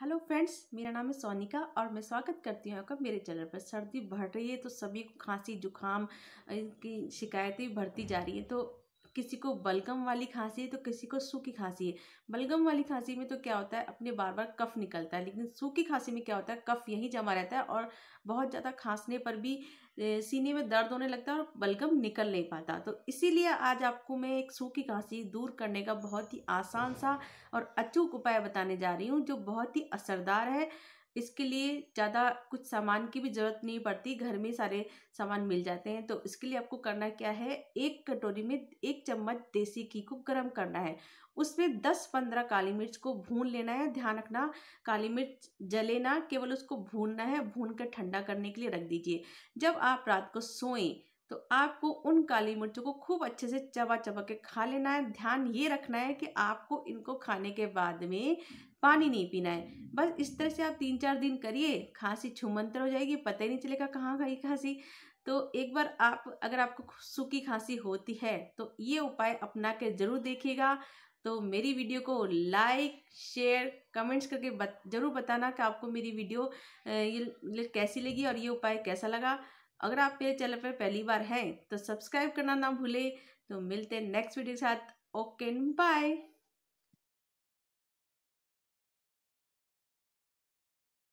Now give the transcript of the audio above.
hello friends मेरा नाम है सोनिका और मैं स्वागत करती हूँ आपका मेरे चैनल पर सर्दी बढ़ रही है तो सभी को खांसी जुकाम की शिकायतें बढ़ती जा रही है तो किसी को बलगम वाली खांसी है तो किसी को सूखी खांसी है बलगम वाली खांसी में तो क्या होता है अपने बार बार कफ निकलता है लेकिन सूखी खांसी में क्या होता है कफ यहीं जमा रहता है और बहुत ज़्यादा खांसने पर भी सीने में दर्द होने लगता है और बलगम निकल नहीं पाता तो इसीलिए आज आपको मैं एक सूखी खांसी दूर करने का बहुत ही आसान सा और अचूक उपाय बताने जा रही हूँ जो बहुत ही असरदार है इसके लिए ज़्यादा कुछ सामान की भी ज़रूरत नहीं पड़ती घर में सारे सामान मिल जाते हैं तो इसके लिए आपको करना क्या है एक कटोरी में एक चम्मच देसी घी को गर्म करना है उसमें दस पंद्रह काली मिर्च को भून लेना है ध्यान रखना काली मिर्च जले ना केवल उसको भूनना है भून कर ठंडा करने के लिए रख दीजिए जब आप रात को सोएं तो आपको उन काली मिर्चों को खूब अच्छे से चबा चबा के खा लेना है ध्यान ये रखना है कि आपको इनको खाने के बाद में पानी नहीं पीना है बस इस तरह से आप तीन चार दिन करिए खांसी छुमंतर हो जाएगी पता ही नहीं चलेगा कहाँ गई खांसी तो एक बार आप अगर आपको सूखी खांसी होती है तो ये उपाय अपना के ज़रूर देखिएगा तो मेरी वीडियो को लाइक शेयर कमेंट्स करके बत, ज़रूर बताना कि आपको मेरी वीडियो ये कैसी लगी और ये उपाय कैसा लगा अगर आप मेरे चैनल पर पहली बार हैं तो सब्सक्राइब करना ना भूलें तो मिलते हैं नेक्स्ट वीडियो के साथ ओके बाय